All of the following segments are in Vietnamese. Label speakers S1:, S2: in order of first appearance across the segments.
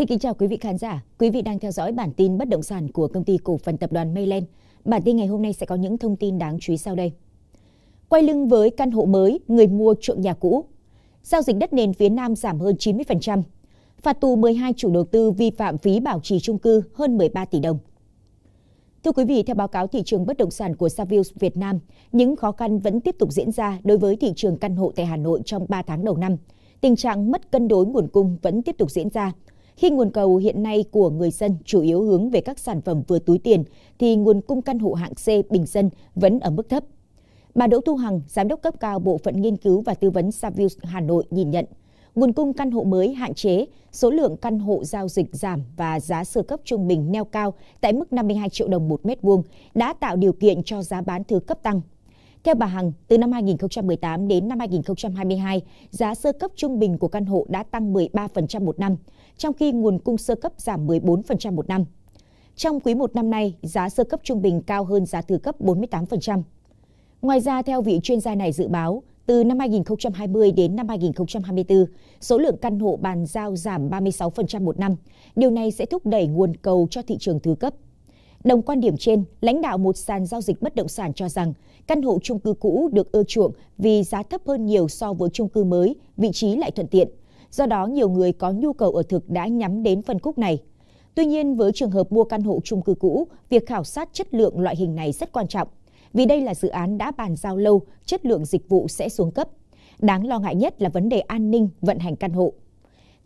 S1: Xin kính chào quý vị khán giả. Quý vị đang theo dõi bản tin bất động sản của công ty cổ phần tập đoàn Mayland. Bản tin ngày hôm nay sẽ có những thông tin đáng chú ý sau đây. Quay lưng với căn hộ mới, người mua trộm nhà cũ. Giao dịch đất nền phía Nam giảm hơn 90%. Phạt tù 12 chủ đầu tư vi phạm phí bảo trì trung cư hơn 13 tỷ đồng. Thưa quý vị, theo báo cáo thị trường bất động sản của Savills Việt Nam, những khó khăn vẫn tiếp tục diễn ra đối với thị trường căn hộ tại Hà Nội trong 3 tháng đầu năm. Tình trạng mất cân đối nguồn cung vẫn tiếp tục diễn ra, khi nguồn cầu hiện nay của người dân chủ yếu hướng về các sản phẩm vừa túi tiền, thì nguồn cung căn hộ hạng C bình dân vẫn ở mức thấp. Bà Đỗ Thu Hằng, Giám đốc cấp cao Bộ phận Nghiên cứu và Tư vấn Savills Hà Nội nhìn nhận, nguồn cung căn hộ mới hạn chế, số lượng căn hộ giao dịch giảm và giá sơ cấp trung bình neo cao tại mức 52 triệu đồng một mét vuông đã tạo điều kiện cho giá bán thứ cấp tăng. Theo bà Hằng, từ năm 2018 đến năm 2022, giá sơ cấp trung bình của căn hộ đã tăng 13% một năm, trong khi nguồn cung sơ cấp giảm 14% một năm. Trong quý một năm nay, giá sơ cấp trung bình cao hơn giá thứ cấp 48%. Ngoài ra, theo vị chuyên gia này dự báo, từ năm 2020 đến năm 2024, số lượng căn hộ bàn giao giảm 36% một năm. Điều này sẽ thúc đẩy nguồn cầu cho thị trường thứ cấp. Đồng quan điểm trên, lãnh đạo một sàn giao dịch bất động sản cho rằng căn hộ chung cư cũ được ưa chuộng vì giá thấp hơn nhiều so với chung cư mới, vị trí lại thuận tiện. Do đó, nhiều người có nhu cầu ở thực đã nhắm đến phân khúc này. Tuy nhiên, với trường hợp mua căn hộ chung cư cũ, việc khảo sát chất lượng loại hình này rất quan trọng. Vì đây là dự án đã bàn giao lâu, chất lượng dịch vụ sẽ xuống cấp. Đáng lo ngại nhất là vấn đề an ninh vận hành căn hộ.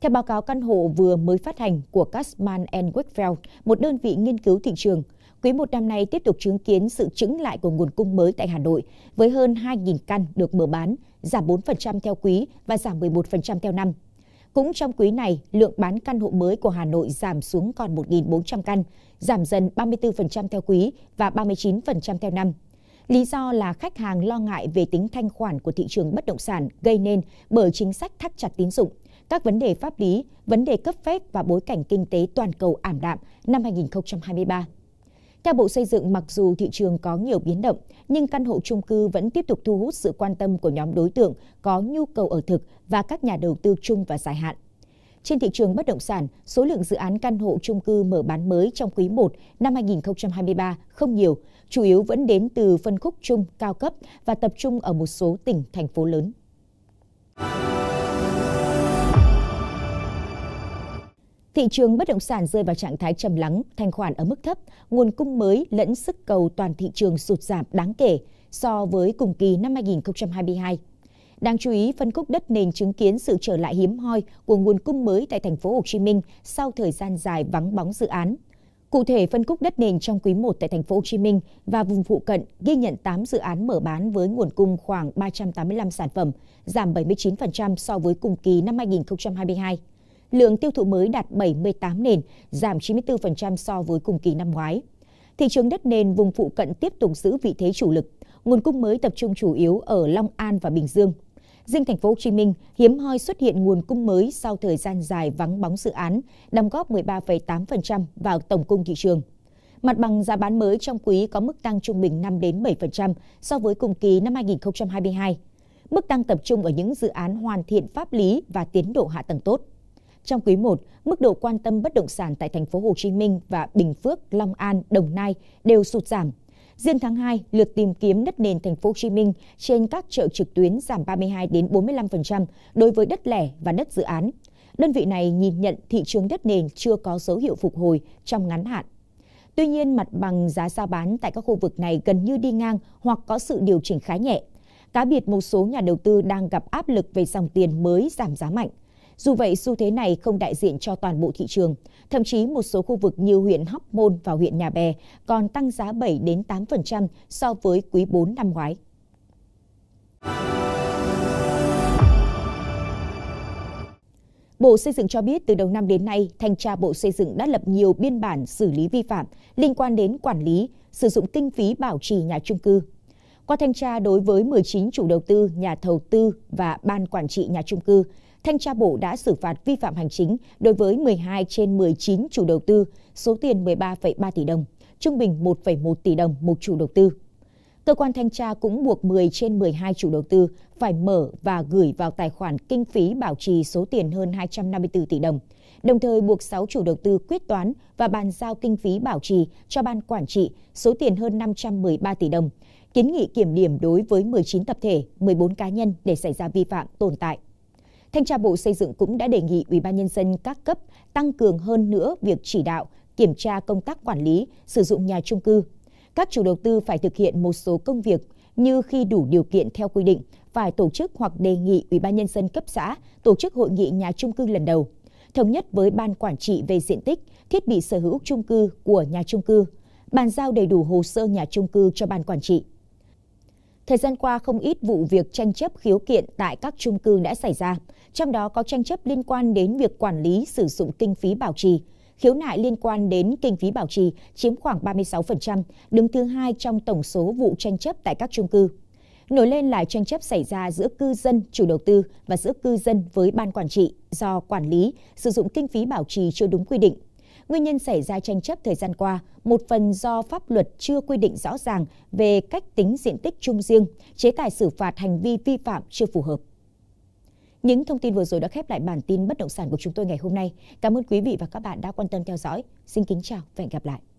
S1: Theo báo cáo căn hộ vừa mới phát hành của Cashman Wakefield, một đơn vị nghiên cứu thị trường, quý một năm nay tiếp tục chứng kiến sự chững lại của nguồn cung mới tại Hà Nội với hơn 2.000 căn được mở bán, giảm 4% theo quý và giảm 11% theo năm. Cũng trong quý này, lượng bán căn hộ mới của Hà Nội giảm xuống còn 1.400 căn, giảm dần 34% theo quý và 39% theo năm. Lý do là khách hàng lo ngại về tính thanh khoản của thị trường bất động sản gây nên bởi chính sách thắt chặt tín dụng các vấn đề pháp lý, vấn đề cấp phép và bối cảnh kinh tế toàn cầu ảm đạm năm 2023. Theo Bộ Xây dựng, mặc dù thị trường có nhiều biến động, nhưng căn hộ chung cư vẫn tiếp tục thu hút sự quan tâm của nhóm đối tượng có nhu cầu ở thực và các nhà đầu tư chung và dài hạn. Trên thị trường bất động sản, số lượng dự án căn hộ chung cư mở bán mới trong quý 1 năm 2023 không nhiều, chủ yếu vẫn đến từ phân khúc chung cao cấp và tập trung ở một số tỉnh, thành phố lớn. Thị trường bất động sản rơi vào trạng thái trầm lắng, thanh khoản ở mức thấp, nguồn cung mới lẫn sức cầu toàn thị trường sụt giảm đáng kể so với cùng kỳ năm 2022. Đáng chú ý, phân khúc đất nền chứng kiến sự trở lại hiếm hoi của nguồn cung mới tại thành phố Hồ Chí Minh sau thời gian dài vắng bóng dự án. Cụ thể, phân khúc đất nền trong quý 1 tại thành phố Hồ Chí Minh và vùng phụ cận ghi nhận 8 dự án mở bán với nguồn cung khoảng 385 sản phẩm, giảm 79% so với cùng kỳ năm 2022 lượng tiêu thụ mới đạt 78 nền, giảm 94% so với cùng kỳ năm ngoái. Thị trường đất nền vùng phụ cận tiếp tục giữ vị thế chủ lực. Nguồn cung mới tập trung chủ yếu ở Long An và Bình Dương. Riêng thành phố Hồ Chí Minh hiếm hoi xuất hiện nguồn cung mới sau thời gian dài vắng bóng dự án, đóng góp 13,8% vào tổng cung thị trường. Mặt bằng giá bán mới trong quý có mức tăng trung bình 5 đến 7% so với cùng kỳ năm 2022. Mức tăng tập trung ở những dự án hoàn thiện pháp lý và tiến độ hạ tầng tốt. Trong quý 1, mức độ quan tâm bất động sản tại thành phố Hồ Chí Minh và Bình Phước, Long An, Đồng Nai đều sụt giảm. Riêng tháng 2, lượt tìm kiếm đất nền thành phố Hồ Chí Minh trên các chợ trực tuyến giảm 32 đến 45% đối với đất lẻ và đất dự án. Đơn vị này nhìn nhận thị trường đất nền chưa có dấu hiệu phục hồi trong ngắn hạn. Tuy nhiên, mặt bằng giá giao bán tại các khu vực này gần như đi ngang hoặc có sự điều chỉnh khá nhẹ. Cá biệt một số nhà đầu tư đang gặp áp lực về dòng tiền mới giảm giá mạnh. Dù vậy, xu thế này không đại diện cho toàn bộ thị trường. Thậm chí một số khu vực như huyện Hóc Môn và huyện Nhà Bè còn tăng giá 7 đến 8% so với quý 4 năm ngoái. Bộ Xây dựng cho biết từ đầu năm đến nay, thanh tra Bộ Xây dựng đã lập nhiều biên bản xử lý vi phạm liên quan đến quản lý, sử dụng kinh phí bảo trì nhà trung cư. Qua thanh tra đối với 19 chủ đầu tư, nhà thầu tư và ban quản trị nhà trung cư, Thanh tra Bộ đã xử phạt vi phạm hành chính đối với 12 trên 19 chủ đầu tư, số tiền 13,3 tỷ đồng, trung bình 1,1 tỷ đồng một chủ đầu tư. Cơ quan thanh tra cũng buộc 10 trên 12 chủ đầu tư phải mở và gửi vào tài khoản kinh phí bảo trì số tiền hơn 254 tỷ đồng, đồng thời buộc 6 chủ đầu tư quyết toán và bàn giao kinh phí bảo trì cho ban quản trị số tiền hơn 513 tỷ đồng, kiến nghị kiểm điểm đối với 19 tập thể, 14 cá nhân để xảy ra vi phạm tồn tại. Thanh tra Bộ Xây dựng cũng đã đề nghị Ủy ban nhân dân các cấp tăng cường hơn nữa việc chỉ đạo, kiểm tra công tác quản lý, sử dụng nhà trung cư. Các chủ đầu tư phải thực hiện một số công việc như khi đủ điều kiện theo quy định phải tổ chức hoặc đề nghị Ủy ban nhân dân cấp xã tổ chức hội nghị nhà trung cư lần đầu, thống nhất với ban quản trị về diện tích, thiết bị sở hữu trung cư của nhà trung cư, bàn giao đầy đủ hồ sơ nhà trung cư cho ban quản trị. Thời gian qua, không ít vụ việc tranh chấp khiếu kiện tại các trung cư đã xảy ra, trong đó có tranh chấp liên quan đến việc quản lý sử dụng kinh phí bảo trì. Khiếu nại liên quan đến kinh phí bảo trì chiếm khoảng 36%, đứng thứ hai trong tổng số vụ tranh chấp tại các trung cư. Nổi lên là tranh chấp xảy ra giữa cư dân, chủ đầu tư và giữa cư dân với ban quản trị do quản lý, sử dụng kinh phí bảo trì chưa đúng quy định. Nguyên nhân xảy ra tranh chấp thời gian qua, một phần do pháp luật chưa quy định rõ ràng về cách tính diện tích chung riêng, chế tài xử phạt hành vi vi phạm chưa phù hợp. Những thông tin vừa rồi đã khép lại bản tin bất động sản của chúng tôi ngày hôm nay. Cảm ơn quý vị và các bạn đã quan tâm theo dõi. Xin kính chào và hẹn gặp lại.